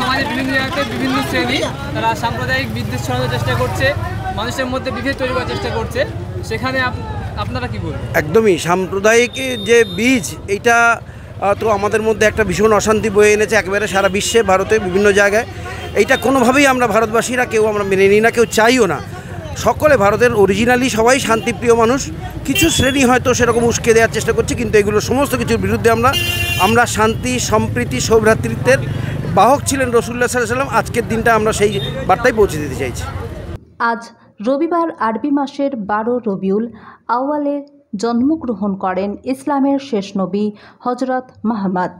সমাজের বিভিন্ন জায়গাতে বিভিন্ন শ্রেণী তারা সাম্প্রদায়িক বিদ্বেষ ছড়ানোর চেষ্টা করছে মানুষের মধ্যে বিভেদ তৈরি করার চেষ্টা করছে সেখানে আপনারা কি বলবেন একদমই সাম্প্রদায়িক যে বীজ এটা তো আমাদের মধ্যে একটা ভীষণ অশান্তি বয়ে এনেছে একবারে সারা বিশ্বে ভারতে বিভিন্ন জায়গায় এইটা কোনোভাবেই আমরা ভারতবাসীরা কেউ আমরা মেনে নিই না কেউ চাইও না সকলে ভারতের অরিজিনালি সবাই শান্তিপ্রিয় মানুষ কিছু শ্রেণী হয়তো সেরকম উস্কে দেওয়ার চেষ্টা করছে কিন্তু এগুলো সমস্ত কিছুর বিরুদ্ধে আমরা আমরা শান্তি সম্প্রীতি সৌভ্রাতৃত্বের বাহক ছিলেন রসুল্লা সাল্লাম আজকের দিনটা আমরা সেই বার্তায় পৌঁছে দিতে চাইছি আজ রবিবার আরবি মাসের বারো রবিউল আওয়ালে জন্মগ্রহণ করেন ইসলামের শেষ নবী হজরত মাহমাদ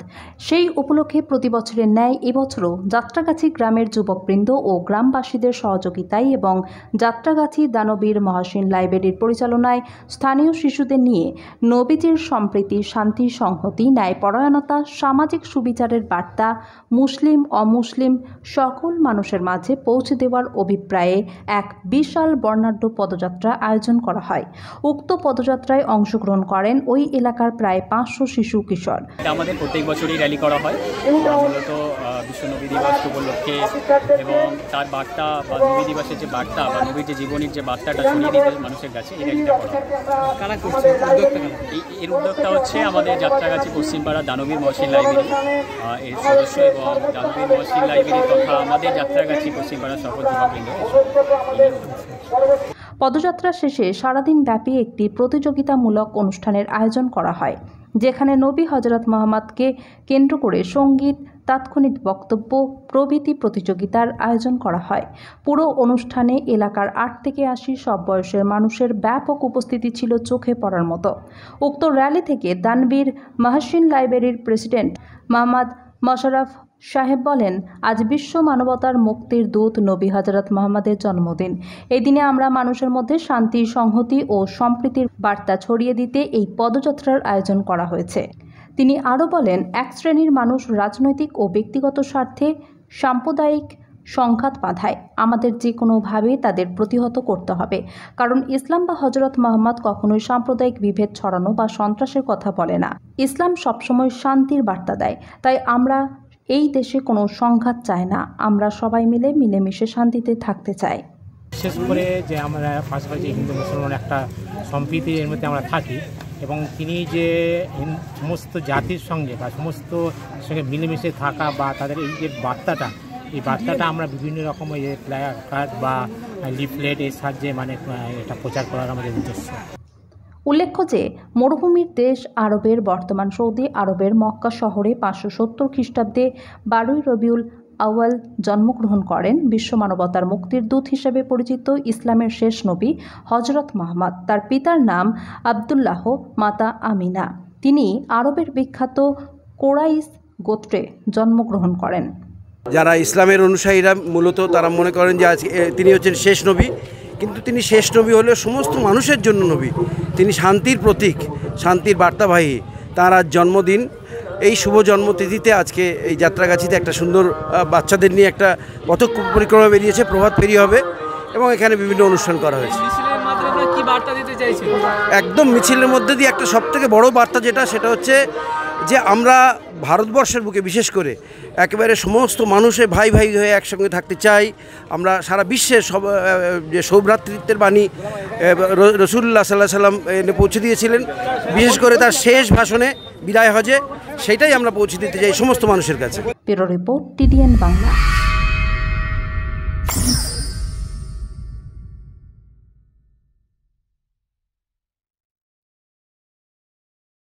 সেই উপলক্ষে প্রতি বছরের ন্যায় এবছরও যাত্রাগাছি গ্রামের যুবকবৃন্দ ও গ্রামবাসীদের সহযোগিতায় এবং যাত্রাগাছি দানবীর মহাসীন লাইব্রেরির পরিচালনায় স্থানীয় শিশুদের নিয়ে নবীজির সম্প্রীতি শান্তি সংহতি ন্যায়পরায়ণতা সামাজিক সুবিচারের বার্তা মুসলিম অমুসলিম সকল মানুষের মাঝে পৌঁছে দেওয়ার অভিপ্রায়ে এক বিশাল বর্ণাঢ্য পদযাত্রা আয়োজন করা হয় উক্ত পদযাত্রায় যাত্রায় অংশগ্রহণ করেন ওই এলাকার প্রায় পাঁচশো শিশু কিশোর আমাদের প্রত্যেক বছরই র্যালি করা হয় মূলত বিশ্বনবী দিবস উপলক্ষে এবং তার বার্তা বা নবী দিবসের যে বার্তা বা নবীর যে জীবনীর যে বার্তাটা ছড়িয়ে দিতে মানুষের কাছে এই একটা এর উদ্যোক্তা হচ্ছে আমাদের যাত্রাগাছি পশ্চিমপাড়া দানবীর মহসিন লাইব্রেরি এর সদস্য এবং দানবীর মহসিন লাইব্রেরি তথা আমাদের যাত্রাগাছি পশ্চিমপাড়া সকল যুবকবৃন্দ পদযাত্রা শেষে সারাদিন ব্যাপী একটি প্রতিযোগিতামূলক অনুষ্ঠানের আয়োজন করা হয় যেখানে নবী হজরত মোহাম্মদকে কেন্দ্র করে সঙ্গীত তাৎক্ষণিক বক্তব্য প্রভৃতি প্রতিযোগিতার আয়োজন করা হয় পুরো অনুষ্ঠানে এলাকার আট থেকে আশি সব বয়সের মানুষের ব্যাপক উপস্থিতি ছিল চোখে পড়ার মতো উক্ত র্যালি থেকে দানবীর মাহসিন লাইব্রেরির প্রেসিডেন্ট মোহাম্মদ মশারফ সাহেব বলেন আজ বিশ্ব মানবতার মুক্তির দূত নবী হজরত মোহাম্মদের জন্মদিন এই দিনে আমরা মানুষের মধ্যে শান্তি সংহতি ও সম্প্রীতির বার্তা ছড়িয়ে দিতে এই পদযাত্রার আয়োজন করা হয়েছে তিনি আরও বলেন এক শ্রেণীর মানুষ রাজনৈতিক ও ব্যক্তিগত স্বার্থে সাম্প্রদায়িক সংঘাত বাধায় আমাদের যে কোনোভাবেই তাদের প্রতিহত করতে হবে কারণ ইসলাম বা হজরত মোহাম্মদ কখনোই সাম্প্রদায়িক বিভেদ ছড়ানো বা সন্ত্রাসের কথা বলে না ইসলাম সবসময় শান্তির বার্তা দেয় তাই আমরা এই দেশে কোনো সংঘাত চায় না আমরা সবাই মিলে মিলেমিশে শান্তিতে থাকতে চাই বিশেষ করে যে আমরা পাশাপাশি হিন্দু মুসলমান একটা সম্প্রীতি এর মধ্যে আমরা থাকি এবং তিনি যে সমস্ত জাতির সঙ্গে বা সমস্ত সঙ্গে মিলেমিশে থাকা বা তাদের এই যে বার্তাটা এই বার্তাটা আমরা বিভিন্ন রকমের এই ফ্ল্যাগ বা লিফলেট এর সাহায্যে মানে এটা প্রচার করার আমাদের উদ্দেশ্য উল্লেখ্য যে মরুভূমির দেশ আরবের বর্তমান সৌদি আরবের মক্কা শহরে পাঁচশো সত্তর খ্রিস্টাব্দে বারুই রবিউল আউয়াল জন্মগ্রহণ করেন বিশ্ব মানবতার মুক্তির দূত হিসেবে পরিচিত ইসলামের শেষ নবী হজরত মোহাম্মদ তার পিতার নাম আবদুল্লাহ মাতা আমিনা তিনি আরবের বিখ্যাত কোরাইস গোত্রে জন্মগ্রহণ করেন যারা ইসলামের অনুসারীরা মূলত তারা মনে করেন যে তিনি হচ্ছেন শেষ নবী কিন্তু তিনি শেষ নবী হলেও সমস্ত মানুষের জন্য নবী তিনি শান্তির প্রতীক শান্তির বার্তাবাহী তাঁর আজ জন্মদিন এই শুভ জন্মতিথিতে আজকে এই যাত্রাগাছিতে একটা সুন্দর বাচ্চাদের নিয়ে একটা পথ পরিক্রমা বেরিয়েছে প্রভাত পেরিয়ে হবে এবং এখানে বিভিন্ন অনুষ্ঠান করা হয়েছে একদম মিছিলের মধ্যে দিয়ে একটা সবথেকে বড় বার্তা যেটা সেটা হচ্ছে যে আমরা ভারতবর্ষের বুকে বিশেষ করে একেবারে সমস্ত মানুষে ভাই ভাই হয়ে একসঙ্গে থাকতে চাই আমরা সারা বিশ্বের সব যে সৌভ্রাতৃত্বের বাণী রসুল্লাহ সাল্লাহ সাল্লাম এনে পৌঁছে দিয়েছিলেন বিশেষ করে তার শেষ ভাষণে বিদায় হজে সেটাই আমরা পৌঁছে দিতে চাই সমস্ত মানুষের কাছে রিপোর্ট বাংলা